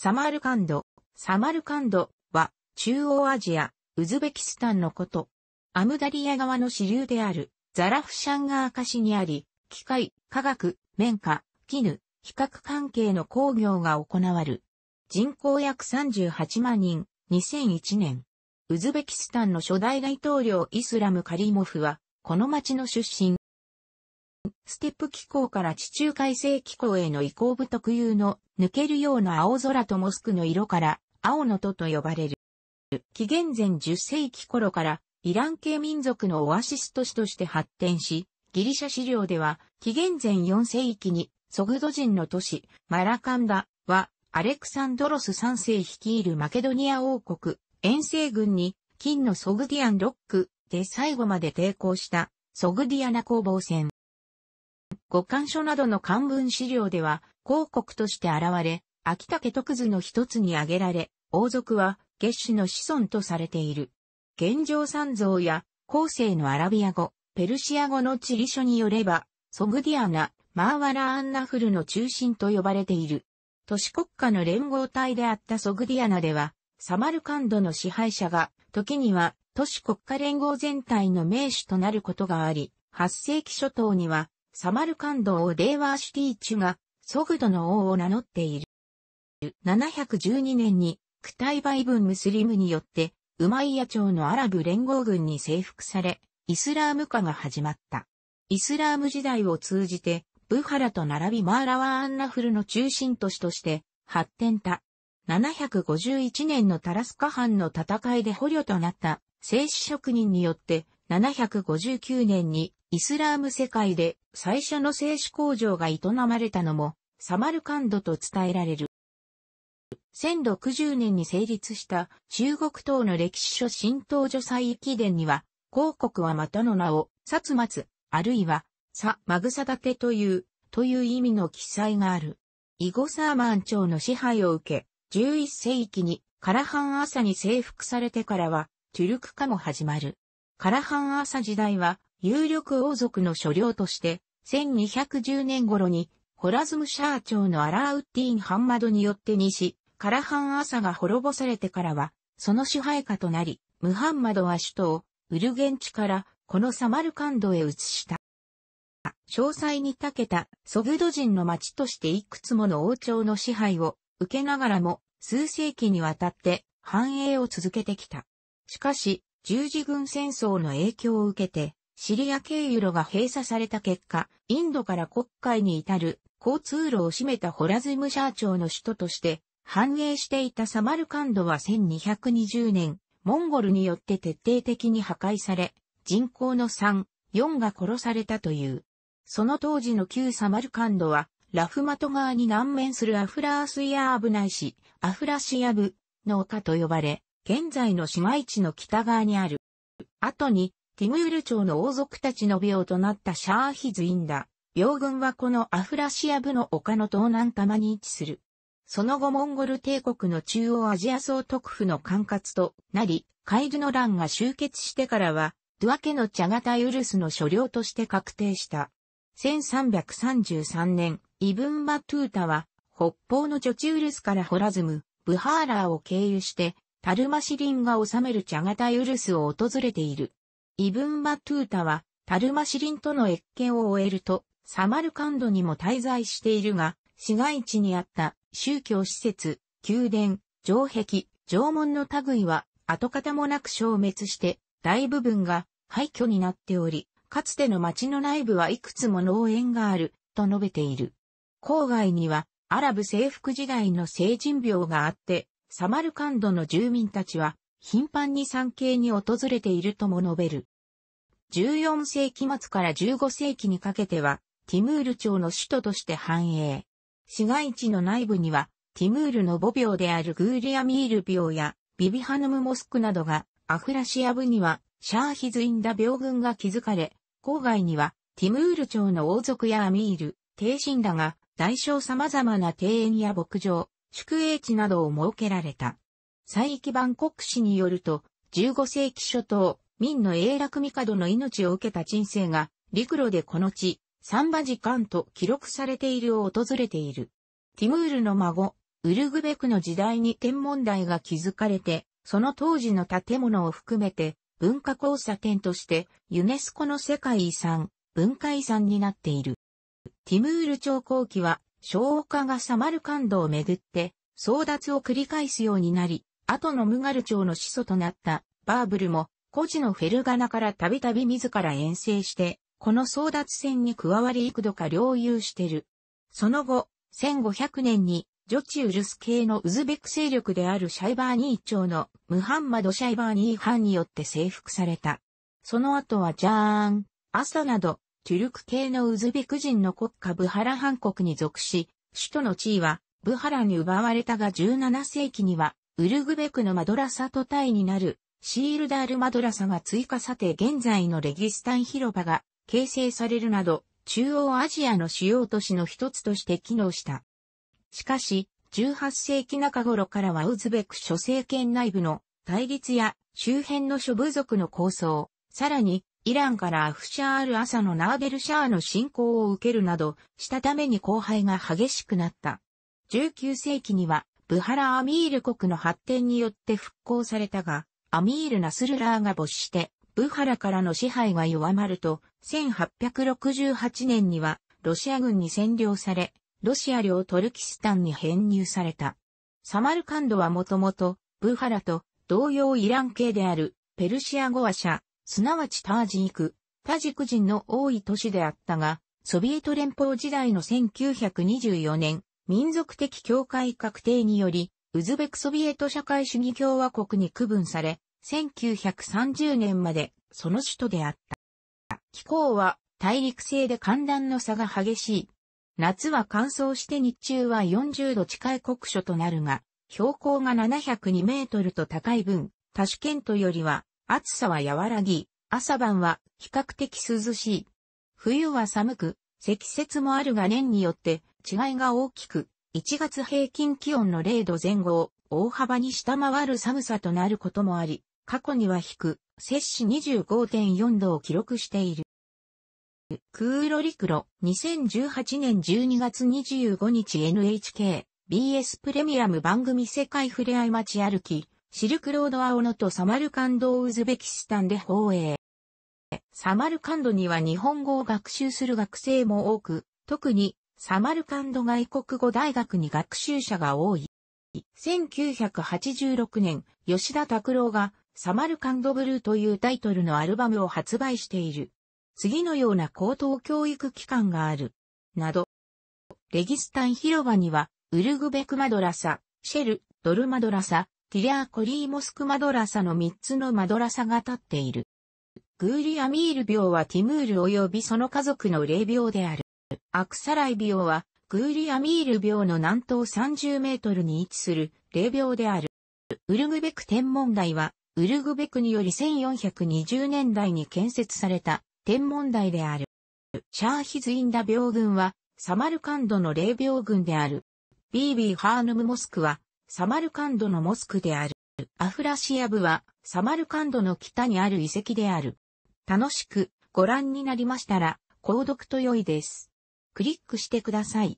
サマールカンド、サマルカンドは中央アジア、ウズベキスタンのこと。アムダリア川の支流であるザラフシャンガーカ市にあり、機械、化学、綿花、絹、比較関係の工業が行わる。人口約38万人、2001年。ウズベキスタンの初代大統領イスラムカリモフは、この町の出身。ステップ気候から地中海性気候への移行部特有の抜けるような青空とモスクの色から青の戸と呼ばれる。紀元前10世紀頃からイラン系民族のオアシス都市として発展し、ギリシャ資料では紀元前4世紀にソグド人の都市マラカンダはアレクサンドロス3世率いるマケドニア王国遠征軍に金のソグディアンロックで最後まで抵抗したソグディアナ攻防戦。五巻書などの漢文資料では、広告として現れ、秋竹徳図の一つに挙げられ、王族は月氏の子孫とされている。現状三蔵や、後世のアラビア語、ペルシア語の地理書によれば、ソグディアナ、マーワラ・アンナフルの中心と呼ばれている。都市国家の連合体であったソグディアナでは、サマルカンドの支配者が、時には都市国家連合全体の名手となることがあり、8世紀初頭にはサマルカンド王デーワーシュティーチュが、ソグドの王を名乗っている。712年に、クタイバイブン・ムスリムによって、ウマイヤ朝のアラブ連合軍に征服され、イスラーム化が始まった。イスラーム時代を通じて、ブハラと並びマーラワーアンナフルの中心都市として発展た。751年のタラスカ藩の戦いで捕虜となった製紙職人によって759年にイスラーム世界で最初の製紙工場が営まれたのもサマルカンドと伝えられる。1060年に成立した中国党の歴史書新東女祭域伝には、広国はまたの名を、薩末、あるいは、さ、まぐさだてという、という意味の記載がある。イゴサーマン朝の支配を受け、11世紀に、カラハン朝に征服されてからは、トゥルク化も始まる。カラハン朝時代は有力王族の所領として、1210年頃にホラズムシャー朝のアラーウッディーン・ハンマドによって西、カラハン朝が滅ぼされてからは、その支配下となり、ムハンマドは首都をウルゲンチからこのサマルカンドへ移した。詳細に長けたソグド人の町としていくつもの王朝の支配を受けながらも数世紀にわたって繁栄を続けてきた。しかし、十字軍戦争の影響を受けて、シリア経由路が閉鎖された結果、インドから国会に至る交通路を占めたホラズムシャー朝の首都として繁栄していたサマルカンドは1220年、モンゴルによって徹底的に破壊され、人口の3、4が殺されたという。その当時の旧サマルカンドは、ラフマト川に南面するアフラースイアーブないし、アフラシアブ、農家と呼ばれ、現在の市街地の北側にある。後に、ティムール朝の王族たちの病となったシャーヒズインダ。病軍はこのアフラシア部の丘の東南玉に位置する。その後モンゴル帝国の中央アジア総督府の管轄となり、カイルの乱が終結してからは、ドゥアケのチャガタウルスの所領として確定した。1333年、イブン・バトゥータは、北方のジョチウルスからホラズム、ブハーラーを経由して、タルマシリンが治めるチャガタイウルスを訪れている。イブン・バトゥータは、タルマシリンとの越見を終えると、サマルカンドにも滞在しているが、市街地にあった宗教施設、宮殿、城壁、城門の類は跡形もなく消滅して、大部分が廃墟になっており、かつての町の内部はいくつも農園がある、と述べている。郊外には、アラブ征服時代の成人病があって、サマルカンドの住民たちは頻繁に産経に訪れているとも述べる。14世紀末から15世紀にかけては、ティムール朝の首都として繁栄。市街地の内部には、ティムールの母廟であるグーリアミール廟やビビハヌムモスクなどが、アフラシア部にはシャーヒズインダ病群が築かれ、郊外にはティムール朝の王族やアミール、帝神らが大小様々な庭園や牧場、宿営地などを設けられた。西域版国史によると、15世紀初頭、明の永楽帝の命を受けた人生が、陸路でこの地、三馬時間と記録されているを訪れている。ティムールの孫、ウルグベクの時代に天文台が築かれて、その当時の建物を含めて、文化交差点として、ユネスコの世界遺産、文化遺産になっている。ティムール朝後期は、昭岡がサマルカンドをめぐって、争奪を繰り返すようになり、後のムガル朝の始祖となったバーブルも、古事のフェルガナからたびたび自ら遠征して、この争奪戦に加わり幾度か領有してる。その後、1500年に、ジョチウルス系のウズベク勢力であるシャイバーニー朝のムハンマド・シャイバーニー藩によって征服された。その後はジャーン、アサなどトゥルク系のウズベク人の国家ブハラハン国に属し、首都の地位はブハラに奪われたが17世紀には、ウルグベクのマドラサタイになる、シールダールマドラサが追加さて現在のレギスタン広場が形成されるなど、中央アジアの主要都市の一つとして機能した。しかし、18世紀中頃からはウズベク諸政権内部の対立や周辺の諸部族の構想、さらにイランからアフシャール朝のナーベルシャーの侵攻を受けるなどしたために荒廃が激しくなった。19世紀にはブハラ・アミール国の発展によって復興されたが、アミール・ナスルラーが没して、ブハラからの支配が弱まると、1868年にはロシア軍に占領され、ロシア領トルキスタンに編入された。サマルカンドはもともと、ブハラと同様イラン系であるペルシア語話者、すなわちタージーク、タジク人の多い都市であったが、ソビエト連邦時代の1924年、民族的境界確定により、ウズベクソビエト社会主義共和国に区分され、1930年までその首都であった。気候は大陸性で寒暖の差が激しい。夏は乾燥して日中は40度近い国所となるが、標高が702メートルと高い分、タシュケントよりは暑さは和らぎ、朝晩は比較的涼しい。冬は寒く、積雪もあるが年によって違いが大きく、1月平均気温の0度前後を大幅に下回る寒さとなることもあり、過去には低く、摂氏25.4度を記録している。クーロリクロ、2018年12月25日 NHK、BS プレミアム番組世界ふれあい街歩き、シルクロード青野とサマルカンドをウズベキスタンで放映。サマルカンドには日本語を学習する学生も多く、特にサマルカンド外国語大学に学習者が多い。1986年、吉田拓郎がサマルカンドブルーというタイトルのアルバムを発売している。次のような高等教育機関がある。など。レギスタン広場には、ウルグベクマドラサ、シェル、ドルマドラサ、ティリーコリーモスクマドラサの3つのマドラサが立っている。グーリアミール病はティムール及びその家族の霊病である。アクサライ病はグーリアミール病の南東30メートルに位置する霊病である。ウルグベク天文台はウルグベクにより1420年代に建設された天文台である。シャーヒズインダ病群はサマルカンドの霊病群である。ビービーハーヌムモスクはサマルカンドのモスクである。アフラシアブは、サマルカンドの北にある遺跡である。楽しくご覧になりましたら、購読と良いです。クリックしてください。